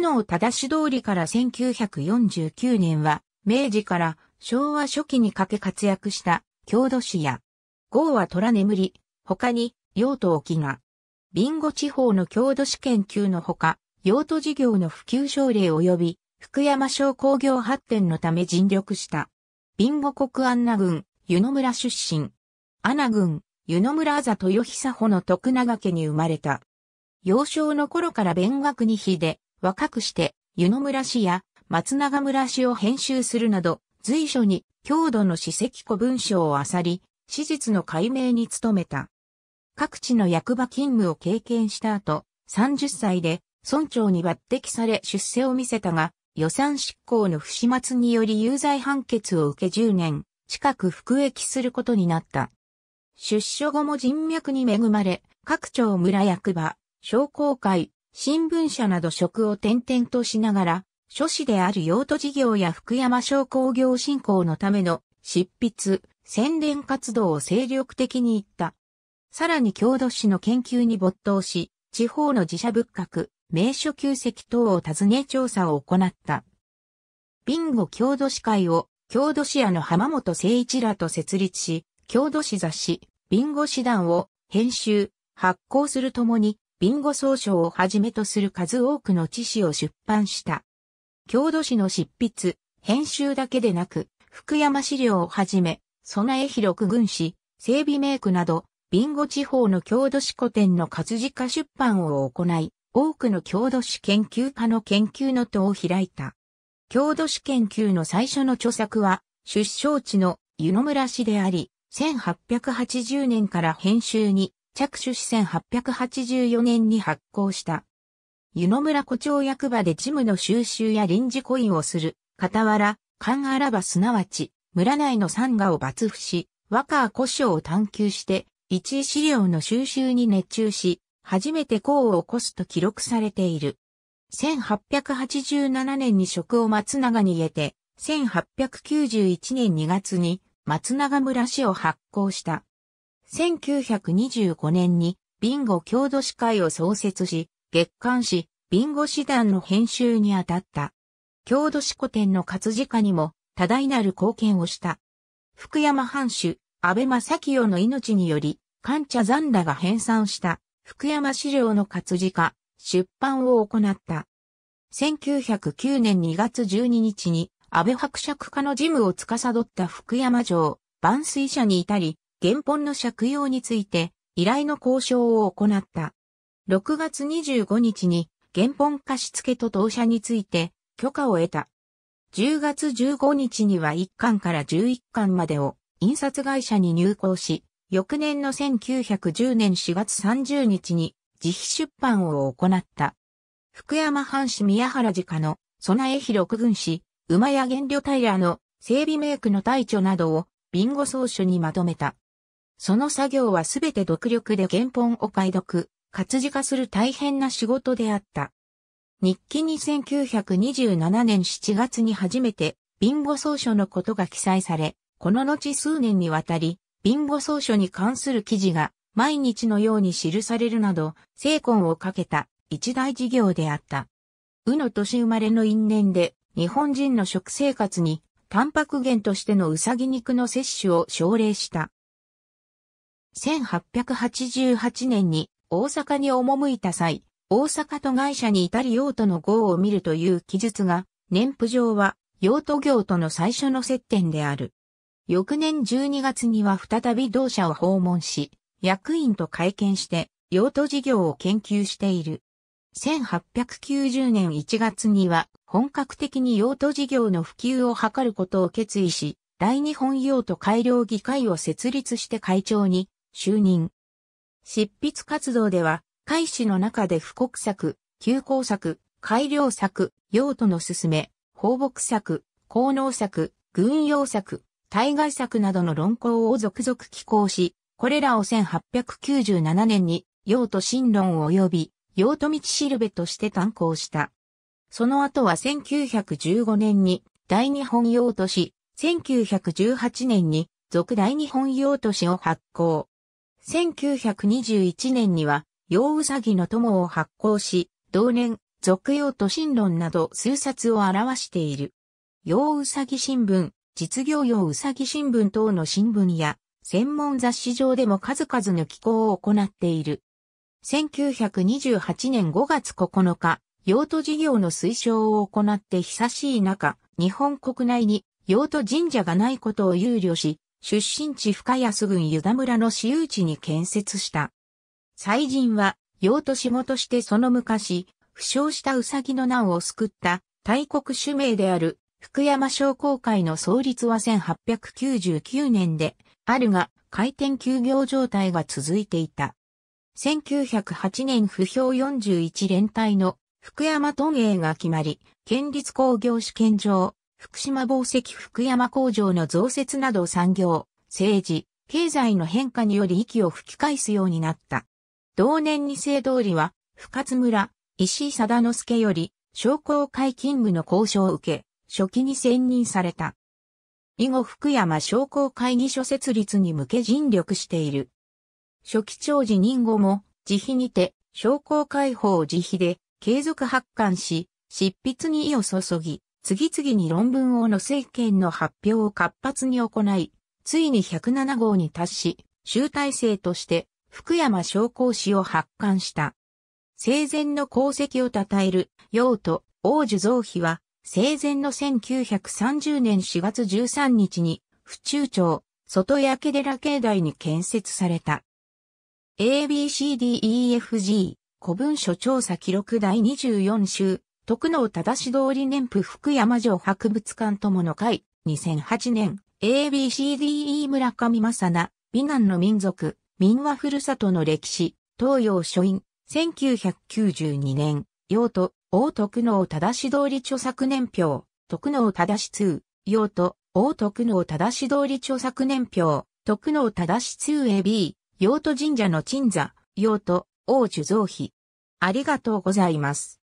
久能忠通りから1949年は、明治から昭和初期にかけ活躍した郷土史や、豪は虎眠り、他に、用途沖が、ビンゴ地方の郷土史研究のほか、用途事業の普及奨励及び、福山省工業発展のため尽力した。ビンゴ国安那郡、湯野村出身。ナ郡、湯野村あざ豊久保の徳永家に生まれた。幼少の頃から勉学に秀で、若くして、湯野村氏や松永村氏を編集するなど、随所に郷土の史跡古文書を漁り、史実の解明に努めた。各地の役場勤務を経験した後、30歳で村長に抜擢され出世を見せたが、予算執行の不始末により有罪判決を受け10年近く服役することになった。出所後も人脈に恵まれ、各町村役場、商工会、新聞社など職を転々としながら、書士である用途事業や福山商工業振興のための執筆、宣伝活動を精力的に行った。さらに郷土史の研究に没頭し、地方の自社仏閣、名所旧跡等を訪ね調査を行った。ビンゴ郷土史会を郷土史屋の浜本誠一らと設立し、郷土史雑誌、ビンゴ師団を編集、発行するともに、ビンゴ総称をはじめとする数多くの知史を出版した。郷土史の執筆、編集だけでなく、福山資料をはじめ、備え広く軍史、整備メイクなど、ビンゴ地方の郷土史古典の活字化出版を行い、多くの郷土史研究家の研究の塔を開いた。郷土史研究の最初の著作は、出生地の湯野村市であり、1880年から編集に着手し1884年に発行した。湯野村古町役場で事務の収集や臨時コインをする、傍ら、勘あらばすなわち、村内の産画を抜付し、和歌古書を探求して、一位資料の収集に熱中し、初めて功を起こすと記録されている。1887年に職を松永に得て、1891年2月に松永村市を発行した。1925年にビンゴ郷土史会を創設し、月刊誌、ビンゴ師団の編集に当たった。郷土史古典の活字化にも多大なる貢献をした。福山藩主、安倍正清の命により、関茶残らが編纂した福山資料の活字化、出版を行った。1909年2月12日に安倍伯爵家の事務を司った福山城、万水社に至り、原本の借用について依頼の交渉を行った。6月25日に原本貸付と投射について許可を得た。10月15日には1巻から11巻までを印刷会社に入稿し、翌年の1910年4月30日に自費出版を行った。福山藩市宮原寺家の備え広軍師、馬や原料平の整備メイクの大著などをビンゴ総書にまとめた。その作業はすべて独力で原本を解読、活字化する大変な仕事であった。日記に1927年7月に初めて、ビンゴ書のことが記載され、この後数年にわたり、ビンゴ書に関する記事が毎日のように記されるなど、成魂をかけた一大事業であった。うの年生まれの因縁で、日本人の食生活に、タンパク源としてのうさぎ肉の摂取を奨励した。1888年に大阪に赴いた際、大阪都会社に至り用途の号を見るという記述が、年譜上は用途業との最初の接点である。翌年12月には再び同社を訪問し、役員と会見して、用途事業を研究している。1890年1月には、本格的に用途事業の普及を図ることを決意し、大日本用途改良議会を設立して会長に就任。執筆活動では、開始の中で布告作、休校作、改良作、用途の進め、放牧作、効能作、軍用作、対外作などの論考を続々寄稿し、これらを1897年に、用途新論及び、用途道しるべとして担当した。その後は1915年に、大日本用都市、1918年に、続大日本用都市を発行。1921年には、洋ウサギの友を発行し、同年、俗用と心論など数冊を表している。洋ウサギ新聞、実業用ウサギ新聞等の新聞や、専門雑誌上でも数々の寄稿を行っている。1928年5月9日、用途事業の推奨を行って久しい中、日本国内に用途神社がないことを憂慮し、出身地深安郡湯田村の私有地に建設した。祭神は、用途仕事してその昔、負傷したウサギの難を救った大国主名である福山商工会の創立は1899年で、あるが、開店休業状態が続いていた。1908年不評41連隊の福山東営が決まり、県立工業試験場、福島宝石福山工場の増設など産業、政治、経済の変化により息を吹き返すようになった。同年に聖通りは、深津村、石井貞之助より、商工会勤務の交渉を受け、初期に選任された。以後福山商工会議所設立に向け尽力している。初期長辞任後も、自費にて、商工会法を自費で、継続発刊し、執筆に意を注ぎ、次々に論文を載せ意見の発表を活発に行い、ついに107号に達し、集大成として福山商工誌を発刊した。生前の功績を称える、用と王樹造碑は、生前の1930年4月13日に、府中町、外焼寺境内に建設された。ABCDEFG 古文書調査記録第24集徳能正通り年譜福山城博物館友の会、2008年、ABCDE 村上正名、美南の民族、民話ふるさとの歴史、東洋書院、1992年、用途、大徳能正通り著作年表、徳能正通、用途、大徳能正通り著作年表、徳能正通 AB、用途神社の鎮座、用途、王樹造碑。ありがとうございます。